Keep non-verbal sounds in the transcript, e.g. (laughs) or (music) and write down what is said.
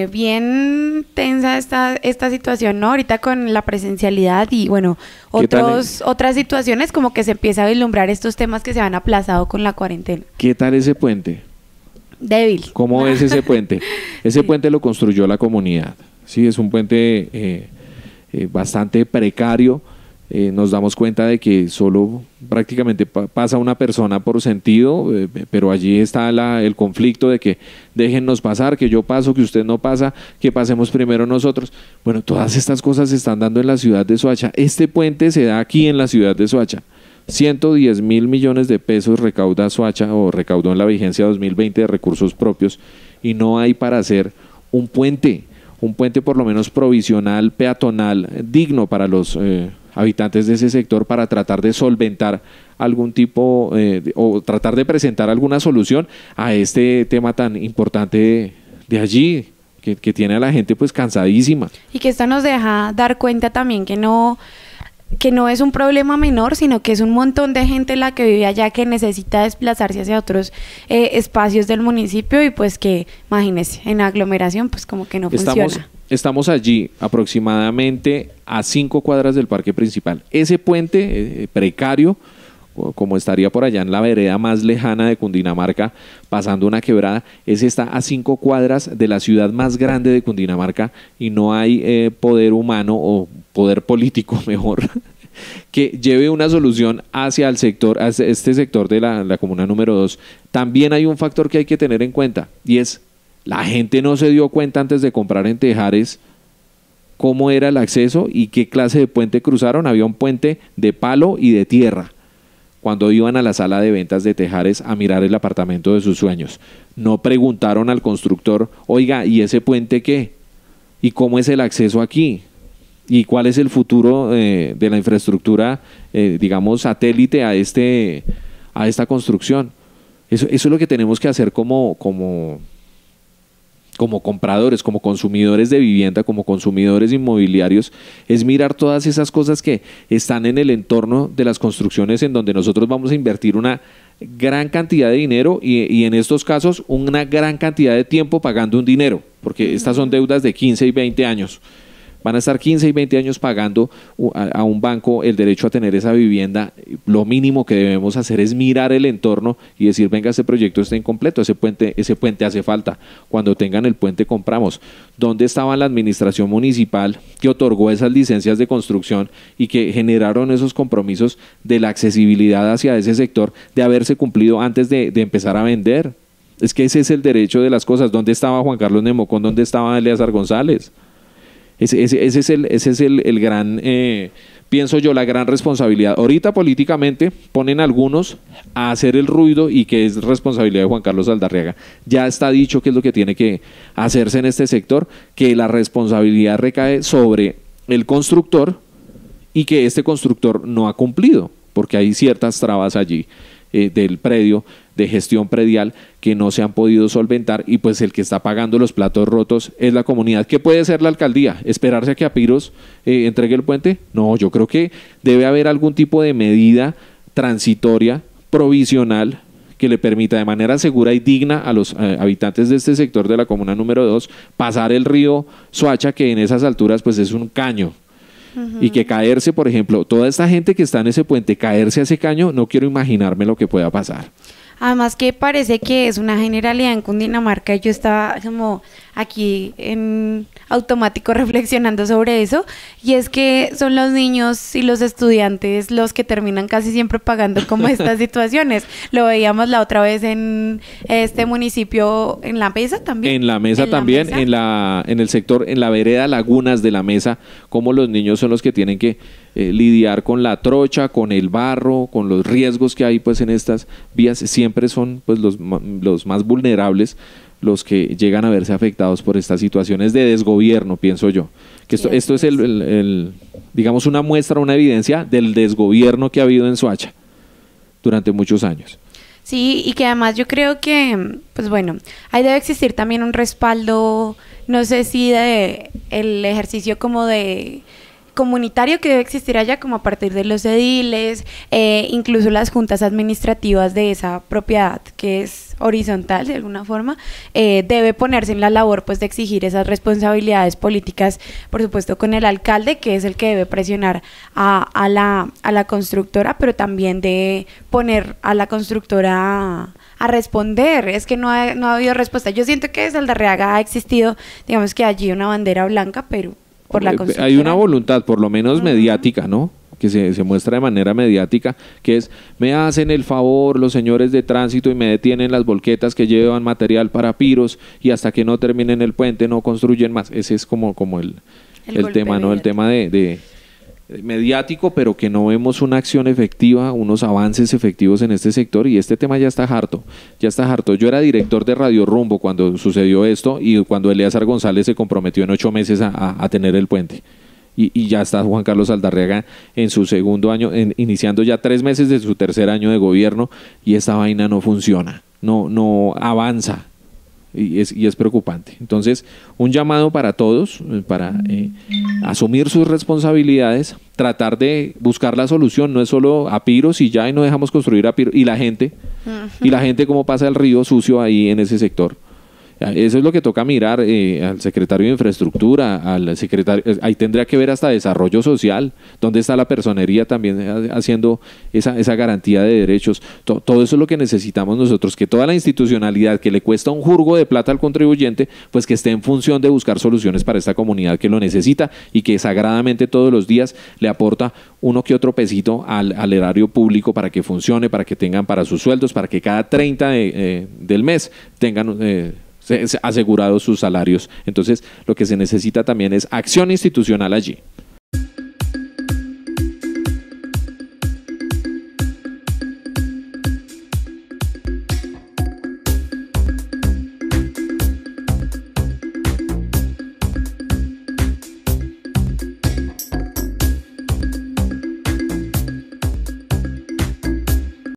Eh, bien tensa esta, esta situación, ¿no? Ahorita con la presencialidad y, bueno, otros, otras situaciones como que se empieza a vislumbrar estos temas que se van aplazado con la cuarentena. ¿Qué tal ese puente? Débil. ¿Cómo es ese (laughs) puente? ese puente lo construyó la comunidad. Sí, es un puente eh, eh, bastante precario eh, nos damos cuenta de que solo prácticamente pasa una persona por sentido, eh, pero allí está el conflicto de que déjennos pasar, que yo paso, que usted no pasa, que pasemos primero nosotros. Bueno, todas estas cosas se están dando en la ciudad de Soacha. Este puente se da aquí en la ciudad de Soacha. 110 mil millones de pesos recauda Soacha o recaudó en la vigencia 2020 de recursos propios y no hay para hacer un puente, un puente por lo menos provisional, peatonal, digno para los... Eh, habitantes de ese sector para tratar de solventar algún tipo eh, o tratar de presentar alguna solución a este tema tan importante de, allí. Que, tiene a la gente pues cansadísima. Y que esto nos deja dar cuenta también que no, que no es un problema menor, sino que es un montón de gente la que vive allá que necesita desplazarse hacia otros eh, espacios del municipio y pues que, imagínese, en aglomeración pues como que no funciona. Estamos allí aproximadamente a cinco cuadras del parque principal. Ese puente eh, eh, precario, como estaría por allá en la vereda más lejana de Cundinamarca, pasando una quebrada, es está a cinco cuadras de la ciudad más grande de Cundinamarca y no hay eh, poder humano o poder político (laughs) mejor que lleve una solución hacia el sector, este sector de la, comuna número 2. También hay un factor que hay que tener en cuenta y es la gente no se dio cuenta antes de comprar en Tejares cómo era el acceso y qué clase de puente cruzaron. Había un puente de palo y de tierra cuando iban a la sala de ventas de Tejares a mirar el apartamento de sus sueños. No preguntaron al constructor, oiga, ¿y ese puente qué? ¿Y cómo es el acceso aquí? ¿Y cuál es el futuro eh, de la infraestructura, eh, digamos, satélite a, este, esta construcción? Eso, es lo que tenemos que hacer como, como como compradores, como consumidores de vivienda, como consumidores inmobiliarios, es mirar todas esas cosas que están en el entorno de las construcciones en donde nosotros vamos a invertir una gran cantidad de dinero y, en estos casos una gran cantidad de tiempo pagando un dinero, porque estas son deudas de 15 y 20 años van a estar 15 y 20 años pagando a un banco el derecho a tener esa vivienda. Lo mínimo que debemos hacer es mirar el entorno y decir, venga, ese proyecto está incompleto, ese puente, ese puente hace falta. Cuando tengan el puente compramos. ¿Dónde estaba la administración municipal que otorgó esas licencias de construcción y que generaron esos compromisos de la accesibilidad hacia ese sector de haberse cumplido antes de, de empezar a vender? Es que ese es el derecho de las cosas. ¿Dónde estaba Juan Carlos Nemocón? ¿Dónde estaba Eleazar González? Ese, es el, es el, gran, eh, pienso yo, la gran responsabilidad. Ahorita políticamente ponen algunos a hacer el ruido y que es responsabilidad de Juan Carlos Aldarriaga. Ya está dicho qué es lo que tiene que hacerse en este sector, que la responsabilidad recae sobre el constructor y que este constructor no ha cumplido, porque hay ciertas trabas allí. Eh, del predio de gestión predial que no se han podido solventar y pues el que está pagando los platos rotos es la comunidad. ¿Qué puede ser la alcaldía? ¿Esperarse a que Apiros eh, entregue el puente? No, yo creo que debe haber algún tipo de medida transitoria, provisional, que le permita de manera segura y digna a los eh, habitantes de este sector de la comuna número 2 pasar el río Soacha, que en esas alturas pues es un caño, y que caerse, por ejemplo, toda esta gente que está en ese puente, caerse a ese caño, no quiero imaginarme lo que pueda pasar. Además que parece que es una generalidad en Cundinamarca. Yo estaba como aquí en automático (laughs) reflexionando sobre eso, y es que son los niños y los estudiantes los que terminan casi siempre pagando como estas (laughs) situaciones. Lo veíamos la otra vez en este municipio, en la mesa también. En la mesa también, en la, en el sector, en la vereda Lagunas de la mesa, como los niños son los que tienen que eh, lidiar con la trocha, con el barro, con los riesgos que hay pues en estas vías, siempre son pues los, los más vulnerables los que llegan a verse afectados por estas situaciones de desgobierno, pienso yo. Que esto, esto es, el, digamos, una muestra, una evidencia del desgobierno que ha habido en Soacha durante muchos años. Sí, y que además yo creo que, pues bueno, ahí debe existir también un respaldo, no sé si de el ejercicio como de comunitario que debe existir allá como a partir de los ediles, eh, incluso las juntas administrativas de esa propiedad que es horizontal de alguna forma, eh, debe ponerse en la labor pues de exigir esas responsabilidades políticas, por supuesto con el alcalde que es el que debe presionar a, la, a la constructora, pero también de poner a la constructora a, responder, es que no ha, habido respuesta. Yo siento que desde Aldarreaga ha existido, digamos que allí una bandera blanca, pero eh, hay una voluntad, por lo menos mediática, ¿no? que se, se, muestra de manera mediática, que es, me hacen el favor los señores de tránsito y me detienen las volquetas que llevan material para piros y hasta que no terminen el puente no construyen más. Ese es como, como el, el, tema, ¿no? El tema de mediático, pero que no vemos una acción efectiva, unos avances efectivos en este sector y este tema ya está harto, ya está harto. Yo era director de Radio Rumbo cuando sucedió esto y cuando Eleazar González se comprometió en ocho meses a, tener el puente. Y, ya está Juan Carlos Aldarriaga en su segundo año, iniciando ya tres meses de su tercer año de gobierno y esta vaina no funciona, no, no avanza, y es, y es preocupante. Entonces, un llamado para todos, eh, para eh, asumir sus responsabilidades, tratar de buscar la solución, no es solo a y ya y no dejamos construir a y la gente, mm. y la gente como pasa el río sucio ahí en ese sector. Eso es lo que toca mirar eh, al secretario de Infraestructura, al secretario, eh, ahí tendría que ver hasta desarrollo social, dónde está la personería también haciendo esa, esa garantía de derechos. todo eso es lo que necesitamos nosotros, que toda la institucionalidad que le cuesta un jurgo de plata al contribuyente, pues que esté en función de buscar soluciones para esta comunidad que lo necesita y que sagradamente todos los días le aporta uno que otro pesito al, erario público para que funcione, para que tengan para sus sueldos, para que cada 30 eh, del mes tengan... Eh, asegurados sus salarios. Entonces, lo que se necesita también es acción institucional allí.